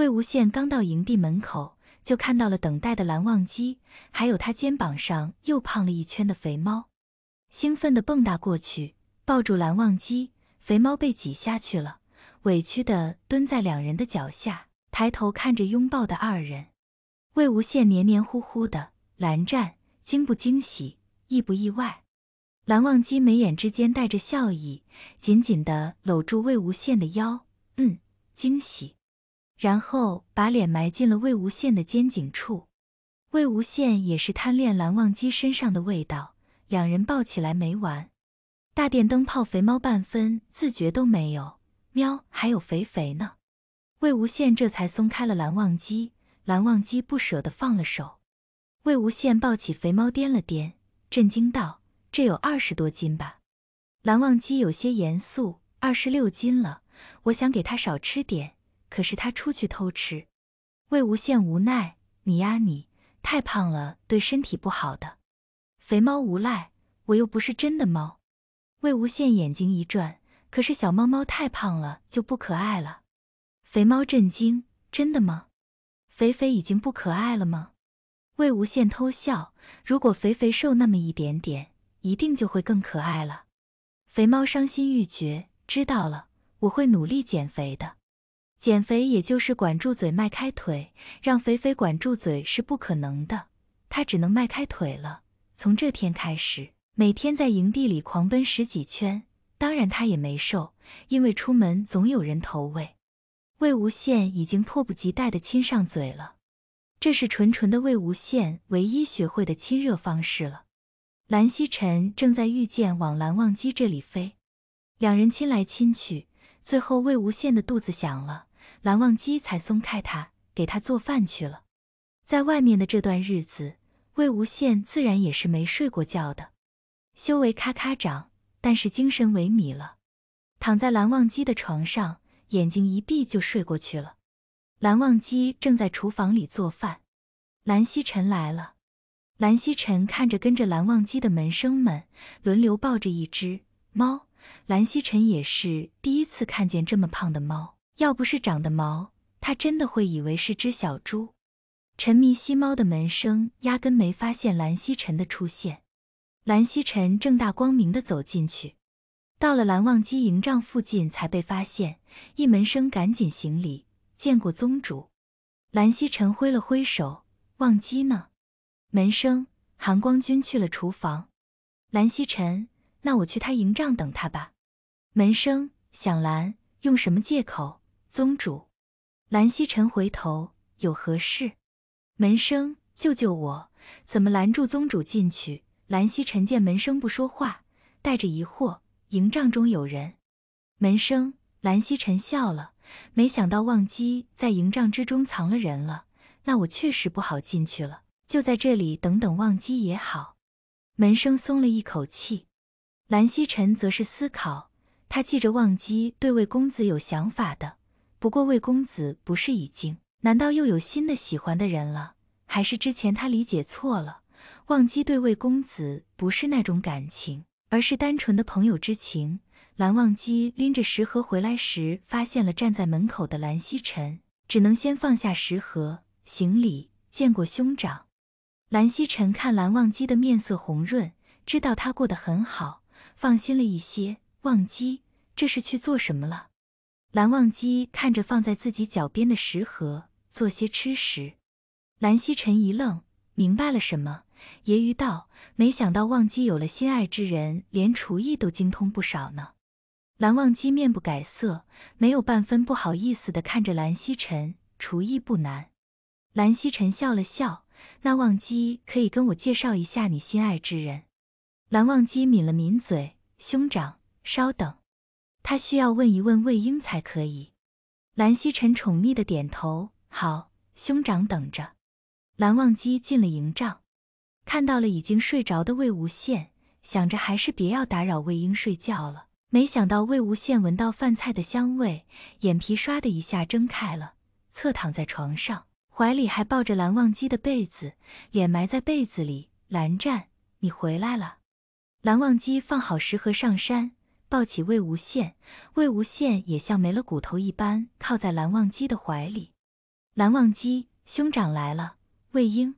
魏无羡刚到营地门口，就看到了等待的蓝忘机，还有他肩膀上又胖了一圈的肥猫，兴奋的蹦跶过去，抱住蓝忘机，肥猫被挤下去了，委屈的蹲在两人的脚下，抬头看着拥抱的二人。魏无羡黏黏糊糊的，蓝湛惊不惊喜，意不意外？蓝忘机眉眼之间带着笑意，紧紧的搂住魏无羡的腰，嗯，惊喜。然后把脸埋进了魏无羡的肩颈处，魏无羡也是贪恋蓝忘机身上的味道，两人抱起来没完。大电灯泡肥猫半分自觉都没有，喵，还有肥肥呢。魏无羡这才松开了蓝忘机，蓝忘机不舍得放了手。魏无羡抱起肥猫掂了掂，震惊道：“这有二十多斤吧？”蓝忘机有些严肃：“二十六斤了，我想给他少吃点。”可是他出去偷吃，魏无羡无奈：“你呀你，太胖了，对身体不好的。”肥猫无赖：“我又不是真的猫。”魏无羡眼睛一转：“可是小猫猫太胖了，就不可爱了。”肥猫震惊：“真的吗？肥肥已经不可爱了吗？”魏无羡偷笑：“如果肥肥瘦那么一点点，一定就会更可爱了。”肥猫伤心欲绝：“知道了，我会努力减肥的。”减肥也就是管住嘴，迈开腿。让肥肥管住嘴是不可能的，他只能迈开腿了。从这天开始，每天在营地里狂奔十几圈。当然他也没瘦，因为出门总有人投喂。魏无羡已经迫不及待的亲上嘴了，这是纯纯的魏无羡唯一学会的亲热方式了。蓝曦臣正在御剑往蓝忘机这里飞，两人亲来亲去，最后魏无羡的肚子响了。蓝忘机才松开他，给他做饭去了。在外面的这段日子，魏无羡自然也是没睡过觉的，修为咔咔长，但是精神萎靡了，躺在蓝忘机的床上，眼睛一闭就睡过去了。蓝忘机正在厨房里做饭，蓝曦臣来了。蓝曦臣看着跟着蓝忘机的门生们轮流抱着一只猫，蓝曦臣也是第一次看见这么胖的猫。要不是长的毛，他真的会以为是只小猪。沉迷吸猫的门生压根没发现蓝曦臣的出现。蓝曦臣正大光明的走进去，到了蓝忘机营帐附近才被发现。一门生赶紧行礼，见过宗主。蓝曦臣挥了挥手，忘机呢？门生，韩光君去了厨房。蓝曦臣，那我去他营帐等他吧。门生想拦，用什么借口？宗主，蓝曦臣回头，有何事？门生，救救我！怎么拦住宗主进去？蓝曦臣见门生不说话，带着疑惑。营帐中有人。门生，蓝曦臣笑了，没想到忘机在营帐之中藏了人了。那我确实不好进去了，就在这里等等忘机也好。门生松了一口气，蓝曦臣则是思考，他记着忘机对魏公子有想法的。不过魏公子不是已经？难道又有新的喜欢的人了？还是之前他理解错了？忘机对魏公子不是那种感情，而是单纯的朋友之情。蓝忘机拎着食盒回来时，发现了站在门口的蓝曦臣，只能先放下食盒，行礼，见过兄长。蓝曦臣看蓝忘机的面色红润，知道他过得很好，放心了一些。忘机，这是去做什么了？蓝忘机看着放在自己脚边的食盒，做些吃食。蓝曦臣一愣，明白了什么，揶揄道：“没想到忘机有了心爱之人，连厨艺都精通不少呢。”蓝忘机面不改色，没有半分不好意思的看着蓝曦臣：“厨艺不难。”蓝曦臣笑了笑：“那忘机可以跟我介绍一下你心爱之人？”蓝忘机抿了抿嘴：“兄长，稍等。”他需要问一问魏婴才可以。蓝曦臣宠溺的点头：“好，兄长等着。”蓝忘机进了营帐，看到了已经睡着的魏无羡，想着还是别要打扰魏婴睡觉了。没想到魏无羡闻到饭菜的香味，眼皮唰的一下睁开了，侧躺在床上，怀里还抱着蓝忘机的被子，脸埋在被子里。蓝湛，你回来了。蓝忘机放好食盒上山。抱起魏无羡，魏无羡也像没了骨头一般靠在蓝忘机的怀里。蓝忘机，兄长来了。魏婴，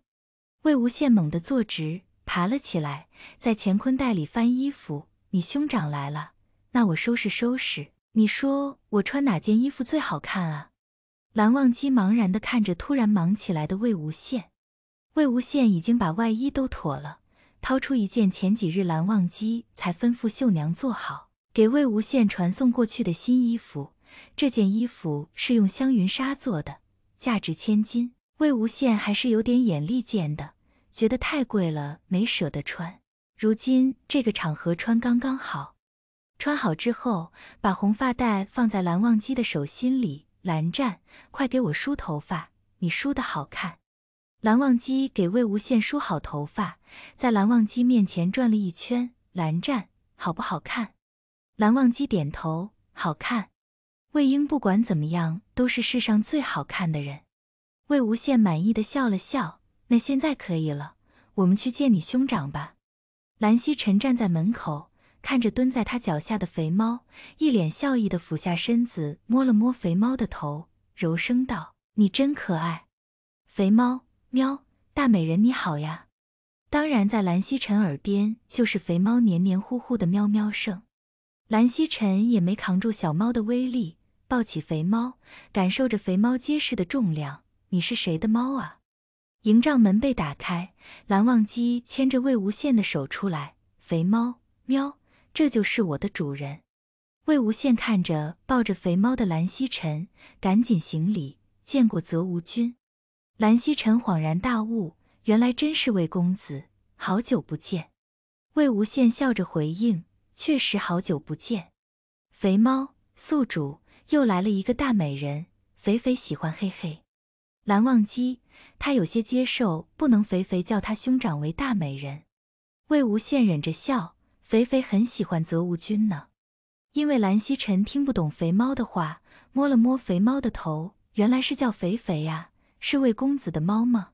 魏无羡猛地坐直，爬了起来，在乾坤袋里翻衣服。你兄长来了，那我收拾收拾。你说我穿哪件衣服最好看啊？蓝忘机茫然地看着突然忙起来的魏无羡。魏无羡已经把外衣都脱了，掏出一件前几日蓝忘机才吩咐绣娘做好。给魏无羡传送过去的新衣服，这件衣服是用香云纱做的，价值千金。魏无羡还是有点眼力见的，觉得太贵了，没舍得穿。如今这个场合穿刚刚好。穿好之后，把红发带放在蓝忘机的手心里。蓝湛，快给我梳头发，你梳的好看。蓝忘机给魏无羡梳好头发，在蓝忘机面前转了一圈。蓝湛，好不好看？蓝忘机点头，好看。魏婴不管怎么样都是世上最好看的人。魏无羡满意的笑了笑，那现在可以了，我们去见你兄长吧。蓝曦臣站在门口，看着蹲在他脚下的肥猫，一脸笑意的俯下身子，摸了摸肥猫的头，柔声道：“你真可爱。”肥猫喵，大美人你好呀。当然，在蓝曦臣耳边就是肥猫黏黏糊糊的喵喵声。蓝曦臣也没扛住小猫的威力，抱起肥猫，感受着肥猫结实的重量。你是谁的猫啊？营帐门被打开，蓝忘机牵着魏无羡的手出来。肥猫，喵，这就是我的主人。魏无羡看着抱着肥猫的蓝曦臣，赶紧行礼，见过泽芜君。蓝曦臣恍然大悟，原来真是魏公子，好久不见。魏无羡笑着回应。确实好久不见，肥猫宿主又来了一个大美人，肥肥喜欢嘿嘿。蓝忘机他有些接受不能，肥肥叫他兄长为大美人。魏无羡忍着笑，肥肥很喜欢泽芜君呢。因为蓝曦臣听不懂肥猫的话，摸了摸肥猫的头，原来是叫肥肥呀，是魏公子的猫吗？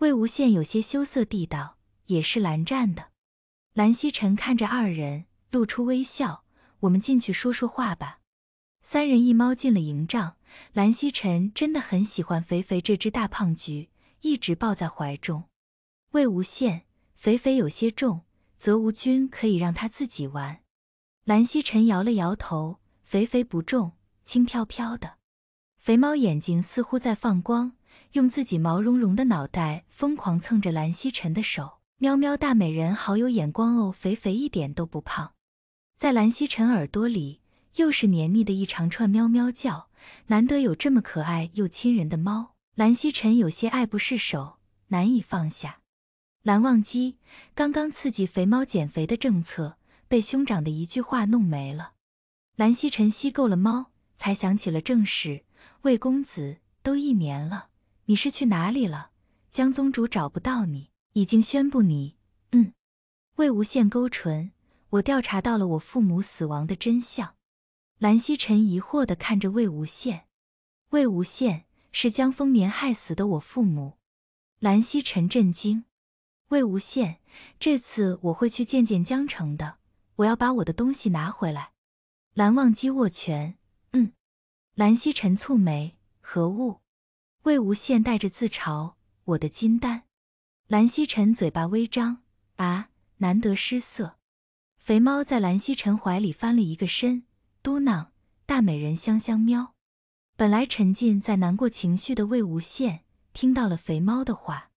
魏无羡有些羞涩地道，也是蓝湛的。蓝曦臣看着二人。露出微笑，我们进去说说话吧。三人一猫进了营帐，蓝曦臣真的很喜欢肥肥这只大胖橘，一直抱在怀中。魏无羡，肥肥有些重，泽无君可以让他自己玩。蓝曦臣摇了摇头，肥肥不重，轻飘飘的。肥猫眼睛似乎在放光，用自己毛茸茸的脑袋疯狂蹭着蓝曦臣的手，喵喵，大美人好有眼光哦，肥肥一点都不胖。在蓝曦臣耳朵里，又是黏腻的一长串喵喵叫。难得有这么可爱又亲人的猫，蓝曦臣有些爱不释手，难以放下。蓝忘机刚刚刺激肥猫减肥的政策，被兄长的一句话弄没了。蓝曦臣吸够了猫，才想起了正事。魏公子都一年了，你是去哪里了？江宗主找不到你，已经宣布你……嗯。魏无羡勾唇。我调查到了我父母死亡的真相。兰曦晨疑惑的看着魏无羡，魏无羡是江丰年害死的我父母。兰曦晨震惊。魏无羡，这次我会去见见江澄的，我要把我的东西拿回来。蓝忘机握拳，嗯。蓝曦臣蹙眉，何物？魏无羡带着自嘲，我的金丹。兰曦晨嘴巴微张，啊，难得失色。肥猫在蓝曦臣怀里翻了一个身，嘟囔：“大美人香香喵。”本来沉浸在难过情绪的魏无羡听到了肥猫的话。